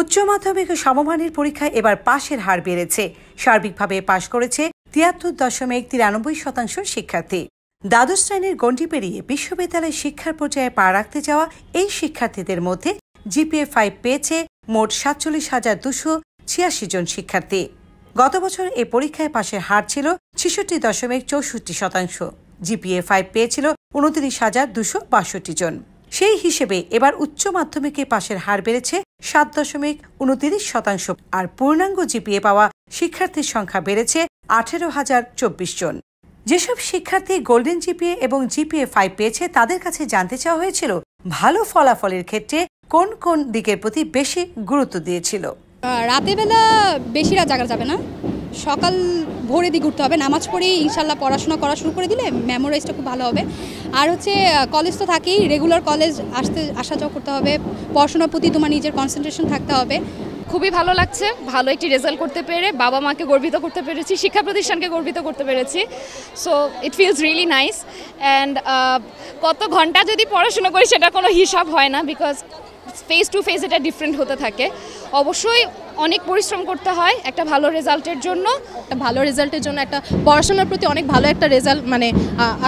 উচ্চ মাধ্যমিক সমমানের পরীক্ষায় এবার পাশের হার বেড়েছে সার্বিকভাবে পাশ করেছে তিয়াত্তর দশমিক তিরানব্বই শতাংশ শিক্ষার্থী দ্বাদশ শ্রেণীর গণ্ডি পেরিয়ে বিশ্ববিদ্যালয়ের শিক্ষার পর্যায়ে পা রাখতে যাওয়া এই শিক্ষার্থীদের মধ্যে জিপিএ ফাইভ পেয়েছে মোট সাতচল্লিশ হাজার দুশো ছিয়াশি জন শিক্ষার্থী গত বছর এ পরীক্ষায় পাশের হার ছিল ছেষট্টি দশমিক চৌষট্টি শতাংশ জিপিএ ফাইভ পেয়েছিল উনত্রিশ হাজার দুশো বাষট্টি জন সেই হিসেবে এবার উচ্চ মাধ্যমিকে পাশের হার বেড়েছে সাত দশমিক উনতিরিশ শতাংশ আর পূর্ণাঙ্গ জিপিএ পাওয়া শিক্ষার্থীর সংখ্যা বেড়েছে আঠেরো হাজার চব্বিশ জন যেসব শিক্ষার্থী গোল্ডেন জিপিএ এবং জিপিএ ফাইভ পেয়েছে তাদের কাছে জানতে চাওয়া হয়েছিল ভালো ফলাফলের ক্ষেত্রে কোন কোন দিকের প্রতি বেশি গুরুত্ব দিয়েছিল রাতে বেলা বেশি রাত জাগা যাবে না সকাল ভোরে দিকে উঠতে হবে নামাজ পড়েই ইনশাল্লাহ পড়াশোনা করা শুরু করে দিলে মেমোরাইজটা খুব ভালো হবে আর হচ্ছে কলেজ তো থাকেই রেগুলার কলেজ আসতে আসা যাওয়া করতে হবে পড়াশোনার প্রতি তোমার নিজের কনসেন্ট্রেশন থাকতে হবে খুবই ভালো লাগছে ভালো একটি রেজাল্ট করতে পেরে বাবা মাকে গর্বিত করতে পেরেছি শিক্ষা প্রতিষ্ঠানকে গর্বিত করতে পেরেছি so it feels really nice and কত ঘন্টা যদি পড়াশোনা করি সেটা কোনো হিসাব হয় না বিকজ ফেস টু ফেস এটা ডিফারেন্ট হতে থাকে অবশ্যই অনেক পরিশ্রম করতে হয় একটা ভালো রেজাল্টের জন্য একটা ভালো রেজাল্টের জন্য একটা পড়াশোনার প্রতি অনেক ভালো একটা রেজাল্ট মানে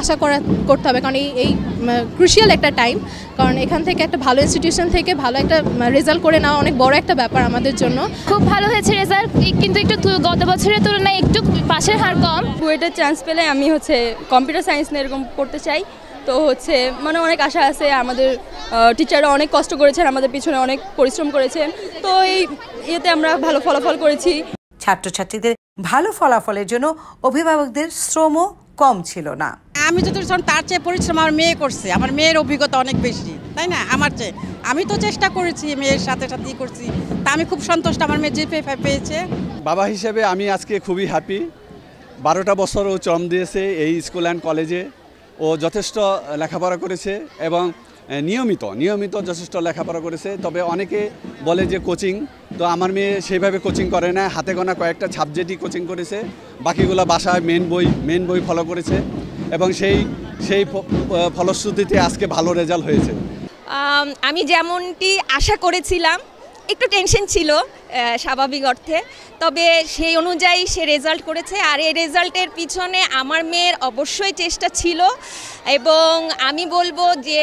আশা করা করতে হবে কারণ এই এই ক্রুশিয়াল একটা টাইম কারণ এখান থেকে একটা ভালো ইনস্টিটিউশন থেকে ভালো একটা রেজাল্ট করে নেওয়া অনেক বড় একটা ব্যাপার আমাদের জন্য খুব ভালো হয়েছে রেজাল্ট কিন্তু একটু গত বছরের তুলনায় একটু পাশের হার কম বুয়েটার চান্স পেলে আমি হচ্ছে কম্পিউটার সায়েন্স নিয়ে এরকম পড়তে চাই তো হচ্ছে মানে অনেক আশা আছে আমাদের টিচাররা অনেক কষ্ট করেছেন আমাদের পিছনে অনেক পরিশ্রম করেছেন তো এই ইয়েতে আমরা ভালো ফলাফল করেছি ছাত্রছাত্রীদের ভালো ফলাফলের জন্য অভিভাবকদের শ্রমও কম ছিল না আমি যত তার চেয়ে পরিশ্রম আমার মেয়ে করছে আমার মেয়ের অভিজ্ঞতা অনেক বেশি তাই না আমার চেয়ে আমি তো চেষ্টা করেছি মেয়ের সাথে সাথেই করছি তা আমি খুব সন্তুষ্ট আমার মেয়ে জিপে পেয়েছে বাবা হিসেবে আমি আজকে খুবই হ্যাপি বারোটা বছর ও চম দিয়েছে এই স্কুল অ্যান্ড কলেজে ও যথেষ্ট লেখাপড়া করেছে এবং নিয়মিত নিয়মিত যথেষ্ট লেখাপড়া করেছে তবে অনেকে বলে যে কোচিং তো আমার মেয়ে সেইভাবে কোচিং করে না হাতে গোনা কয়েকটা সাবজেক্টই কোচিং করেছে বাকিগুলো বাসায় মেন বই মেন বই ফলো করেছে এবং সেই সেই ফলশ্রুতিতে আজকে ভালো রেজাল্ট হয়েছে আমি যেমনটি আশা করেছিলাম একটু টেনশন ছিল স্বাভাবিক অর্থে তবে সেই অনুযায়ী সে রেজাল্ট করেছে আর এই রেজাল্টের পিছনে আমার মেয়ের অবশ্যই চেষ্টা ছিল এবং আমি বলবো যে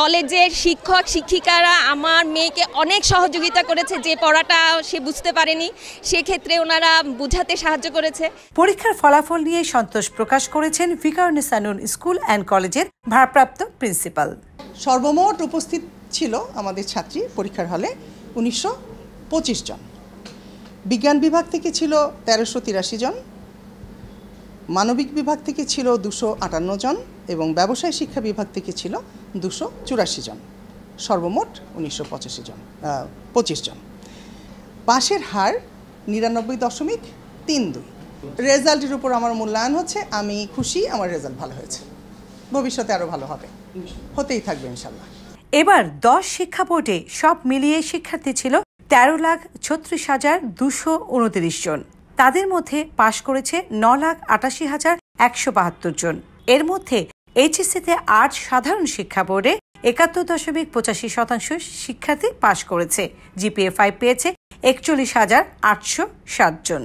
কলেজের শিক্ষক শিক্ষিকারা আমার মেয়েকে অনেক সহযোগিতা করেছে যে পড়াটা সে বুঝতে পারেনি সেক্ষেত্রে ওনারা বুঝাতে সাহায্য করেছে পরীক্ষার ফলাফল নিয়ে সন্তোষ প্রকাশ করেছেন ফিকারুনিসানুন স্কুল অ্যান্ড কলেজের ভারপ্রাপ্ত প্রিন্সিপাল সর্বমোট উপস্থিত ছিল আমাদের ছাত্রী পরীক্ষার হলে উনিশশো জন বিজ্ঞান বিভাগ থেকে ছিল তেরোশো তিরাশি জন মানবিক বিভাগ থেকে ছিল দুশো আটান্ন জন এবং ব্যবসায় শিক্ষা বিভাগ থেকে ছিল দুশো চুরাশি জন সর্বমোট উনিশশো পঁচাশি জন পঁচিশ জন পাশের হার নিরানব্বই দশমিক তিন দুই রেজাল্টের উপর আমার মূল্যায়ন হচ্ছে আমি খুশি আমার রেজাল্ট ভালো হয়েছে ভবিষ্যতে আরও ভালো হবে হতেই থাকবে ইনশাল্লাহ এবার দশ শিক্ষা বোর্ডে সব মিলিয়ে শিক্ষার্থী ছিল তেরো লাখ ছত্রিশ হাজার দুশো উনত্রিশ জন তাদের মধ্যে পাশ করেছে ন লাখ আটাশি হাজার একশো বাহাত্তর জন এর মধ্যে এইচএসসিতে আট সাধারণ শিক্ষা বোর্ডে একাত্তর দশমিক পঁচাশি শতাংশ শিক্ষার্থী পাশ করেছে জিপিএ ফাইভ পেয়েছে একচল্লিশ হাজার আটশো সাতজন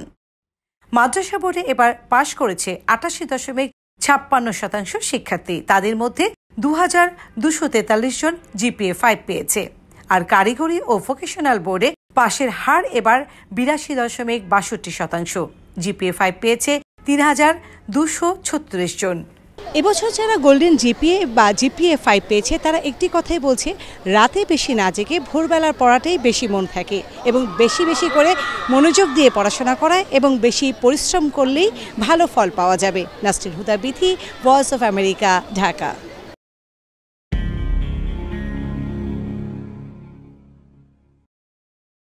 মাদ্রাসা বোর্ডে এবার পাশ করেছে আটাশি দশমিক ছাপ্পান্ন শতাংশ শিক্ষার্থী তাদের মধ্যে দু হাজার দুশো তেতাল্লিশ জন জিপিএ ফাইভ পেয়েছে আর কারিগরি ও ভোকেশনাল বোর্ডে পাশের হার এবার বিরাশি দশমিক বাষট্টি শতাংশ জিপিএ ফাইভ পেয়েছে তিন হাজার দুশো ছত্রিশ জন এবছর যারা গোল্ডেন জিপিএ বা জিপিএ ফাইভ পেয়েছে তারা একটি কথাই বলছে রাতে বেশি না জেগে ভোরবেলার পড়াটাই বেশি মন থাকে এবং বেশি বেশি করে মনোযোগ দিয়ে পড়াশোনা করায় এবং বেশি পরিশ্রম করলেই ভালো ফল পাওয়া যাবে Nastir Huda Bithi voice of America Dhaka